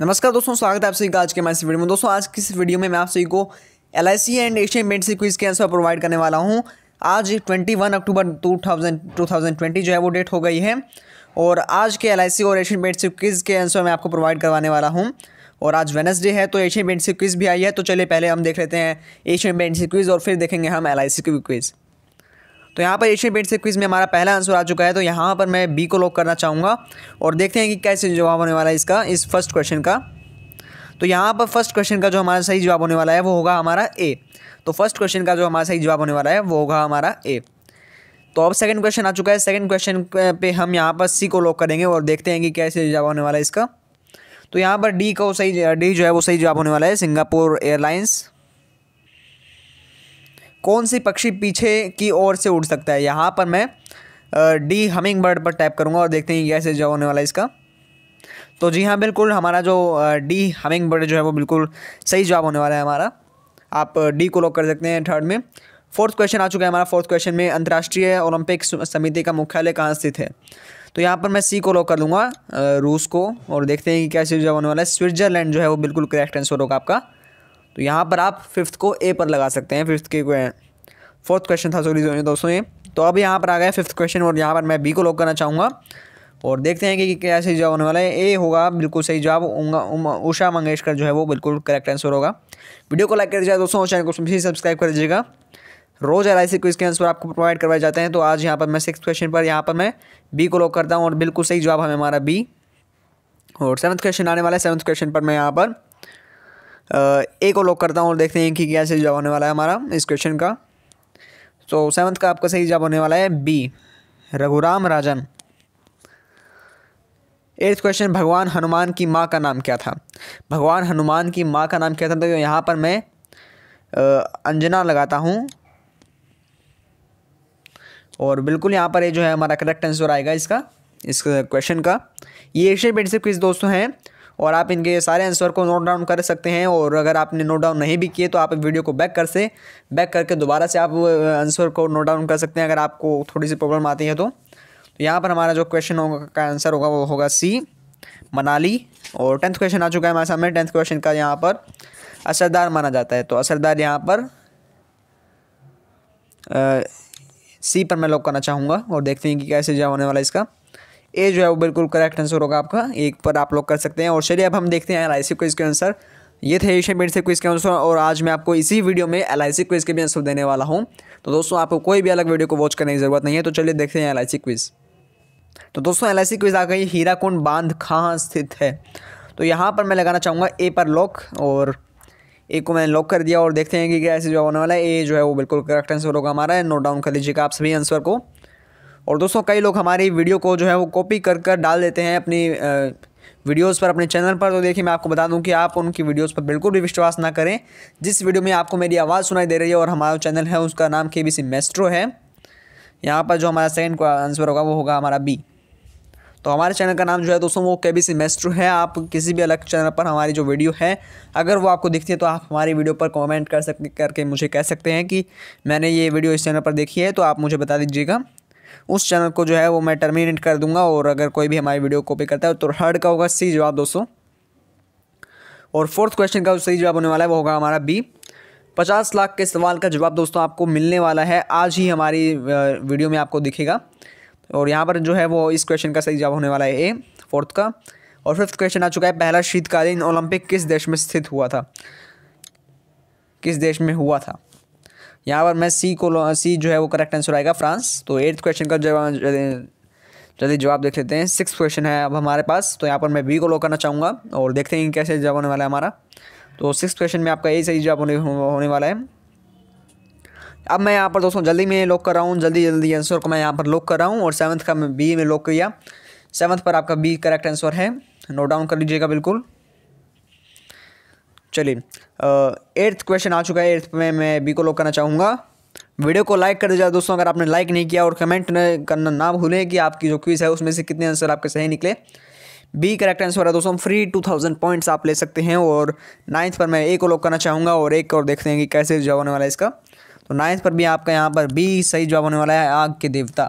नमस्कार दोस्तों स्वागत है आप सभी का आज के हमारे वीडियो में दोस्तों आज की इस वीडियो में मैं आप सभी को L and Asian mate C quiz के आंसर प्रोवाइड करने वाला हूं आज 21 अक्टूबर 2000 2020 जो है वो डेट हो गई है और आज के एल और एशियन मेट सी क्विज के आंसर मैं आपको प्रोवाइड करवाने वाला हूँ और आज वेनसडे है तो एशियन मेट सी क्विज भी आई है तो चलिए पहले हम देख लेते हैं एशियन मेट सी क्विज और फिर देखेंगे हम एल की क्विज़ तो यहाँ पर एशियन पेंट से क्विज़ में हमारा पहला आंसर आ चुका है तो यहाँ पर मैं बी को लॉक करना चाहूँगा और देखते हैं कि कैसे जवाब होने वाला है इसका इस फर्स्ट क्वेश्चन का तो यहाँ पर फर्स्ट क्वेश्चन का जो हमारा सही जवाब होने वाला है वो होगा हमारा ए तो फर्स्ट क्वेश्चन का जो हमारा सही जवाब होने वाला है वो होगा हमारा ए तो अब सेकंड क्वेश्चन आ चुका है सेकंड क्वेश्चन पे हम यहाँ पर सी को लॉक करेंगे और देखते हैं कि कैसे जवाब होने वाला है इसका तो यहाँ पर डी को सही डी जो है वो सही जवाब होने वाला है सिंगापुर एयरलाइंस कौन सी पक्षी पीछे की ओर से उड़ सकता है यहाँ पर मैं डी हमिंग बर्ड पर टैप करूँगा और देखते हैं कैसे जवाब होने वाला है इसका तो जी हाँ बिल्कुल हमारा जो डी हमिंग बर्ड जो है वो बिल्कुल सही जवाब होने वाला है हमारा आप डी को लॉक कर सकते हैं थर्ड में फोर्थ क्वेश्चन आ चुका है हमारा फोर्थ क्वेश्चन में अंतर्राष्ट्रीय ओलंपिक समिति का मुख्यालय कहाँ स्थित है तो यहाँ पर मैं सी को लॉक कर लूँगा रूस को और देखते हैं कि क्या जवाब होने वाला है स्विट्ज़रलैंड जो है वो बिल्कुल करेक्ट आंसर होगा आपका तो यहाँ पर आप फिफ्थ को ए पर लगा सकते हैं फिफ्थ के फोर्थ क्वेश्चन था सॉरी दोस्तों ये तो अब यहाँ पर आ गया फिफ्थ क्वेश्चन और यहाँ पर मैं बी को लॉक करना चाहूँगा और देखते हैं कि क्या सही जवाब होने वाला है ए होगा बिल्कुल सही जवाब उषा मंगेशकर जो है वो बिल्कुल करेक्ट आंसर होगा वीडियो को लाइक कर दीजिएगा दोस्तों और चैनल को सब्सक्राइब कर दीजिएगा रोज़ एल आई सी क्विज के आंसर आपको प्रोवाइड करवाए जाते हैं तो आज यहाँ पर मैं सिक्स क्वेश्चन पर यहाँ पर मैं बी को लॉक करता हूँ और बिल्कुल सही जवाब हमें हमारा बी और सेवन्थ क्वेश्चन आने वाला है सेवन्थ क्वेश्चन पर मैं यहाँ पर ए को लॉक करता हूँ और देखते हैं कि क्या सही जवाब होने वाला है हमारा इस क्वेश्चन का तो सेवन्थ का आपका सही जवाब होने वाला है B Raghuram Rajan eighth question भगवान हनुमान की माँ का नाम क्या था भगवान हनुमान की माँ का नाम क्या था तो यहाँ पर मैं अंजना लगाता हूँ और बिल्कुल यहाँ पर ये यह जो है हमारा करेक्ट आंसर आएगा इसका इस क्वेश्चन का ये एशियन से क्विज दोस्तों हैं और आप इनके सारे आंसर को नोट डाउन कर सकते हैं और अगर आपने नोट डाउन नहीं भी किए तो आप वीडियो को बैक कर से बैक करके दोबारा से आप आंसर को नोट डाउन कर सकते हैं अगर आपको थोड़ी सी प्रॉब्लम आती है तो, तो यहाँ पर हमारा जो क्वेश्चन होगा का आंसर होगा वो होगा सी मनाली और टेंथ क्वेश्चन आ चुका है हमारे सामने टेंथ क्वेश्चन का यहाँ पर असरदार माना जाता है तो असरदार यहाँ पर आ, सी पर मैं लॉक करना चाहूँगा और देखते हैं कि कैसे जवाब होने वाला इसका ए जो है वो बिल्कुल करेक्ट आंसर होगा आपका एक पर आप लोग कर सकते हैं और चलिए अब हम देखते हैं एल आई सी क्विज के आंसर ये थे एशियन पेंट से क्विज के आंसर और आज मैं आपको इसी वीडियो में एल आई सी क्विज के भी आंसर देने वाला हूँ तो दोस्तों आपको कोई भी अलग वीडियो को वॉच करने की ज़रूरत नहीं है तो चलिए देखते हैं एल आई सी क्विज़ तो दोस्तों एल आई सी क्विज़ आ गई हीराकुंड बांध कहाँ स्थित है तो यहाँ पर मैं लगाना चाहूँगा ए पर लॉक और ए को मैंने लॉक कर दिया और देखते हैं कि क्या ऐसे जो होने वाला है ए जो है वो बिल्कुल करेक्ट आंसर होगा हमारा नोट डाउन कर लीजिएगा आप सभी आंसर को और दोस्तों कई लोग हमारी वीडियो को जो है वो कॉपी कर कर डाल देते हैं अपनी वीडियोस पर अपने चैनल पर तो देखिए मैं आपको बता दूं कि आप उनकी वीडियोस पर बिल्कुल भी विश्वास ना करें जिस वीडियो में आपको मेरी आवाज़ सुनाई दे रही है और हमारा चैनल है उसका नाम के बी सी मेस्ट्रो है यहाँ पर जो हमारा सेकेंड आंसर होगा वो होगा हमारा बी तो हमारे चैनल का नाम जो है दोस्तों वो के बी सी मेस्ट्रो है आप किसी भी अलग चैनल पर हमारी जो वीडियो है अगर वो आपको दिखती है तो आप हमारी वीडियो पर कमेंट कर सकते करके मुझे कह सकते हैं कि मैंने ये वीडियो इस चैनल पर देखी है तो आप मुझे बता दीजिएगा उस चैनल को जो है वो मैं टर्मिनेट कर दूंगा और अगर कोई भी हमारी वीडियो कॉपी करता है तो थर्ड का होगा सी जवाब दोस्तों और फोर्थ क्वेश्चन का जो सही जवाब होने वाला है वो होगा हमारा बी पचास लाख के सवाल का जवाब दोस्तों आपको मिलने वाला है आज ही हमारी वीडियो में आपको दिखेगा और यहाँ पर जो है वो इस क्वेश्चन का सही जवाब होने वाला है ए फोर्थ का और फिफ्थ क्वेश्चन आ चुका है पहला शीतकालीन ओलंपिक किस देश में स्थित हुआ था किस देश में हुआ था यहाँ पर मैं सी को सी जो है वो करेक्ट आंसर आएगा फ्रांस तो एट्थ क्वेश्चन का जवाब जल्दी जवाब देख लेते हैं सिक्स क्वेश्चन है अब हमारे पास तो यहाँ पर मैं बी को लो करना चाहूँगा और देखते हैं कैसे जवाब होने वाला है हमारा तो सिक्स क्वेश्चन में आपका यही सही जवाब होने होने वाला है अब मैं यहाँ पर दोस्तों जल्दी में लॉक कर रहा हूँ जल्दी जल्दी आंसर को मैं यहाँ पर लॉक कर रहा हूँ और सेवन्थ का मैं बी में लॉक किया सेवन्थ पर आपका बी करेक्ट आंसर है नोट डाउन कर लीजिएगा बिल्कुल चलिए एर्थ क्वेश्चन आ चुका है एट्थ में मैं बी को लॉक करना चाहूँगा वीडियो को लाइक कर दीजिए दोस्तों अगर आपने लाइक नहीं किया और कमेंट करना ना भूलें कि आपकी जो क्विज़ है उसमें से कितने आंसर आपके सही निकले बी करेक्ट आंसर है दोस्तों फ्री टू थाउजेंड पॉइंट्स आप ले सकते हैं और नाइन्थ पर मैं ए को लॉक करना चाहूँगा और एक और देखते हैं कि कैसे जवाब होने वाला है इसका तो नाइन्थ पर भी आपका यहाँ पर बी सही जवाब होने वाला है आग के देवता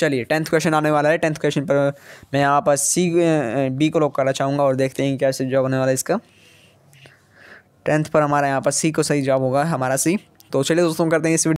चलिए टेंथ क्वेश्चन आने वाला है टेंथ क्वेश्चन पर मैं यहाँ पर सी बी को लॉक करना चाहूँगा और देखते हैं कि कैसे जवाब होने वाला है इसका टेंथ पर हमारा यहाँ पर सी को सही जवाब होगा हमारा सी तो चलिए दोस्तों करते हैं इस